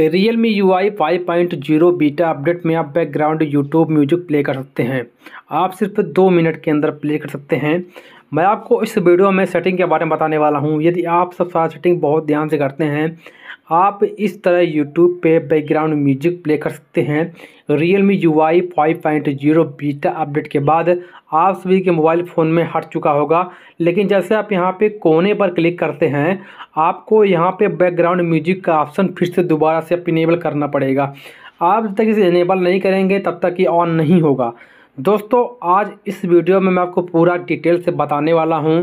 real Realme U I five point zero beta update में आप background YouTube music play कर सकते हैं आप सिर्फ दो मिनट के अंदर प्ले कर सकते हैं मैं आपको इस वीडियो में सेटिंग के बारे में बताने वाला हूँ यदि आप सब सारा सेटिंग बहुत ध्यान से करते हैं आप इस तरह यूट्यूब पे बैकग्राउंड म्यूजिक प्ले कर सकते हैं Realme U I five point zero beta update के बाद आप सभी के मोबाइल फ़ोन में हट चुका होगा लेकिन जैसे आप यहाँ पे कोने पर क्लिक करते हैं आपको यहाँ पे बैकग्राउंड म्यूजिक का ऑप्शन फिर से दोबारा से इनेबल करना पड़ेगा आप जब तक इसे इनेबल नहीं करेंगे तब तक ये ऑन नहीं होगा दोस्तों आज इस वीडियो में मैं आपको पूरा डिटेल से बताने वाला हूँ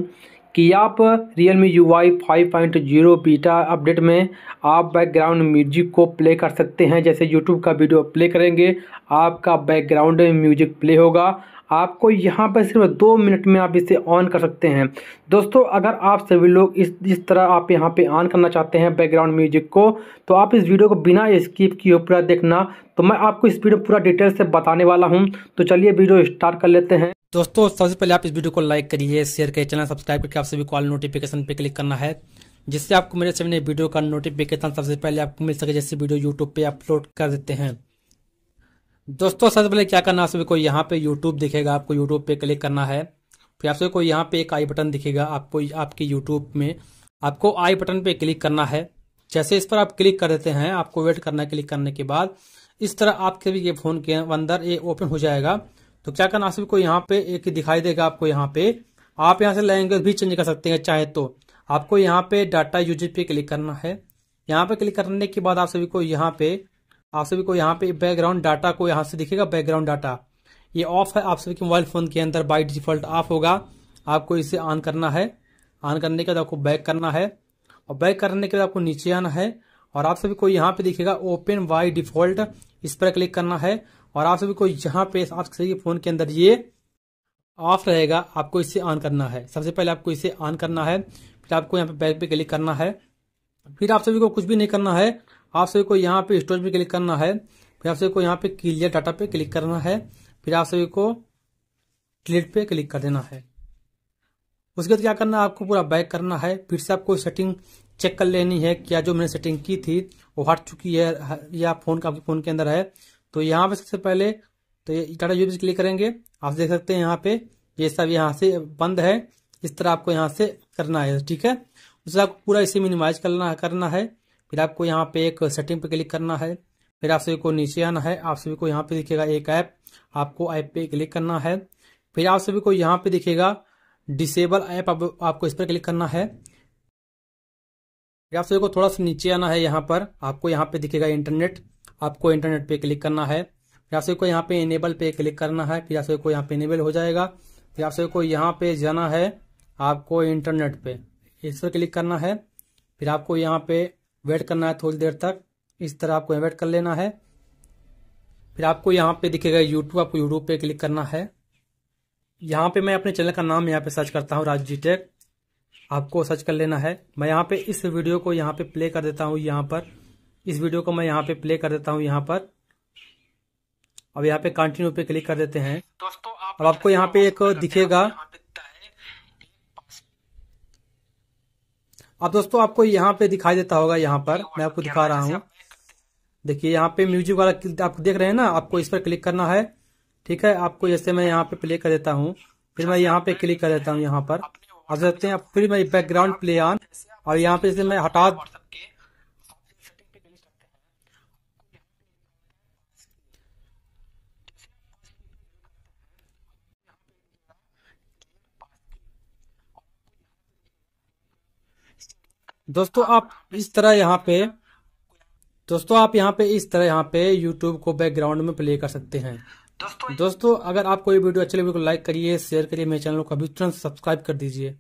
कि आप Realme U I five point zero beta update में आप बैकग्राउंड म्यूजिक को प्ले कर सकते हैं जैसे यूट्यूब का वीडियो प्ले करेंगे आपका बैकग्राउंड म्यूजिक प्ले होगा आपको यहाँ पर सिर्फ दो मिनट में आप इसे ऑन कर सकते हैं दोस्तों अगर आप सभी लोग इस जिस तरह आप यहाँ पे ऑन करना चाहते हैं बैकग्राउंड म्यूजिक को तो आप इस वीडियो को बिना स्किप किए पूरा देखना तो मैं आपको इस वीडियो पूरा डिटेल से बताने वाला हूँ तो चलिए वीडियो स्टार्ट कर लेते हैं दोस्तों सबसे पहले आप इस वीडियो को लाइक करिए शेयर करिए चैनल सब्सक्राइब करके आप सभी कॉल नोटिफिकेशन पर क्लिक करना है जिससे आपको मेरे सभी वीडियो का नोटिफिकेशन सबसे पहले आपको मिल सके जैसे वीडियो यूट्यूब पे अपलोड कर देते हैं दोस्तों सबसे पहले क्या करना है सभी को यहाँ पे यूट्यूब दिखेगा आपको यूट्यूब पे क्लिक करना है फिर आप सभी को यहाँ पे एक आई बटन दिखेगा आपको आपके यूट्यूब में आपको आई बटन पे क्लिक करना है जैसे इस पर आप क्लिक कर देते हैं आपको वेट करना है क्लिक करने के बाद इस तरह आपके भी ये फोन के अंदर ये ओपन हो जाएगा तो क्या करना सभी को यहाँ पे एक दिखाई देगा आपको यहाँ पे आप यहाँ से लैंग्वेज भी चेंज कर सकते हैं चाहे तो आपको यहाँ पे डाटा यूजेज पे क्लिक करना है यहाँ पे क्लिक करने के बाद आप सभी को यहाँ पे आप सभी को यहाँ पे बैकग्राउंड डाटा को यहाँ से दिखेगा बैकग्राउंड डाटा ये ऑफ है आप सभी के मोबाइल फोन के अंदर बाई डिफॉल्ट ऑफ होगा आपको इसे ऑन करना है ऑन करने के बाद आपको बैक करना है और बैक करने के बाद आपको नीचे आना है और आप सभी को यहाँ पे दिखेगा ओपन बाई डिफॉल्ट इस पर क्लिक करना है और आप सभी को यहाँ पे आप सभी फोन के अंदर ये ऑफ रहेगा आपको इसे ऑन करना है सबसे पहले आपको इसे ऑन करना है फिर आपको यहाँ पे बैक पे क्लिक करना है फिर आप सभी को कुछ भी नहीं करना है आप सभी को यहाँ पे स्टोरेज पे क्लिक करना है फिर आप सभी को यहाँ पे क्लियर डाटा पे क्लिक करना है फिर आप सभी को डिलीट पे क्लिक कर देना है उसके बाद क्या करना है आपको पूरा बैक करना है फिर से आपको सेटिंग चेक कर लेनी है क्या जो मैंने सेटिंग की थी वो हट चुकी है या फोन का आपके फोन के अंदर है तो यहाँ पे सबसे पहले तो ये डाटा यूज क्लिक करेंगे आप देख सकते हैं यहाँ पे ये सब यहाँ से बंद है इस तरह आपको यहाँ से करना है ठीक है उसे आपको पूरा इसे मिनिमाइज करना करना है फिर आपको यहाँ पे एक सेटिंग पे क्लिक करना है फिर आप सभी को नीचे आना है आप सभी को यहाँ पे दिखेगा एक ऐप आपको ऐप पे क्लिक करना है फिर आप सभी को यहाँ पे दिखेगा डिसेबल ऐप आप, आपको इस पर क्लिक करना है फिर आप सभी को थोड़ा सा नीचे आना है यहाँ पर आपको यहाँ पे दिखेगा इंटरनेट आपको इंटरनेट पे क्लिक करना है फिर आप सभी को यहाँ पे इनेबल पे क्लिक करना है फिर आप सभी को यहाँ पे इनेबल हो जाएगा फिर आप सभी को यहाँ पे जाना है आपको इंटरनेट पे इस पर क्लिक करना है फिर आपको यहाँ पे वेट करना है थोड़ी देर तक इस तरह आपको वेट कर लेना है फिर आपको यहाँ पे दिखेगा यूट्यूब आपको यूट्यूब पे क्लिक करना है यहाँ पे मैं अपने चैनल का नाम यहाँ पे सर्च करता हूँ राज जी टेक आपको सर्च कर लेना है मैं यहाँ पे इस वीडियो को यहाँ पे प्ले कर देता हूँ यहाँ पर इस वीडियो को मैं यहाँ पे प्ले कर देता हूँ यहाँ पर अब यहाँ पे कंटिन्यू पे क्लिक कर देते हैं अब आपको यहाँ पे एक दिखेगा अब दोस्तों आपको यहाँ पे दिखाई देता होगा यहाँ पर मैं आपको दिखा रहा हूँ देखिए यहाँ पे म्यूजिक वाला आप देख रहे हैं ना आपको इस पर क्लिक करना है ठीक है आपको जैसे मैं यहाँ पे प्ले कर देता हूँ फिर मैं अच्छा, यहाँ पे क्लिक कर देता हूँ यहाँ पर आप देखते हैं फिर मैं बैकग्राउंड प्ले ऑन और यहाँ पे जैसे मैं हटा दोस्तों आप इस तरह यहाँ पे दोस्तों आप यहाँ पे इस तरह यहाँ पे यूट्यूब को बैकग्राउंड में प्ले कर सकते हैं दोस्तों अगर आपको ये वीडियो अच्छी लगे तो लाइक करिए शेयर करिए मेरे चैनल को अभी तुरंत सब्सक्राइब कर दीजिए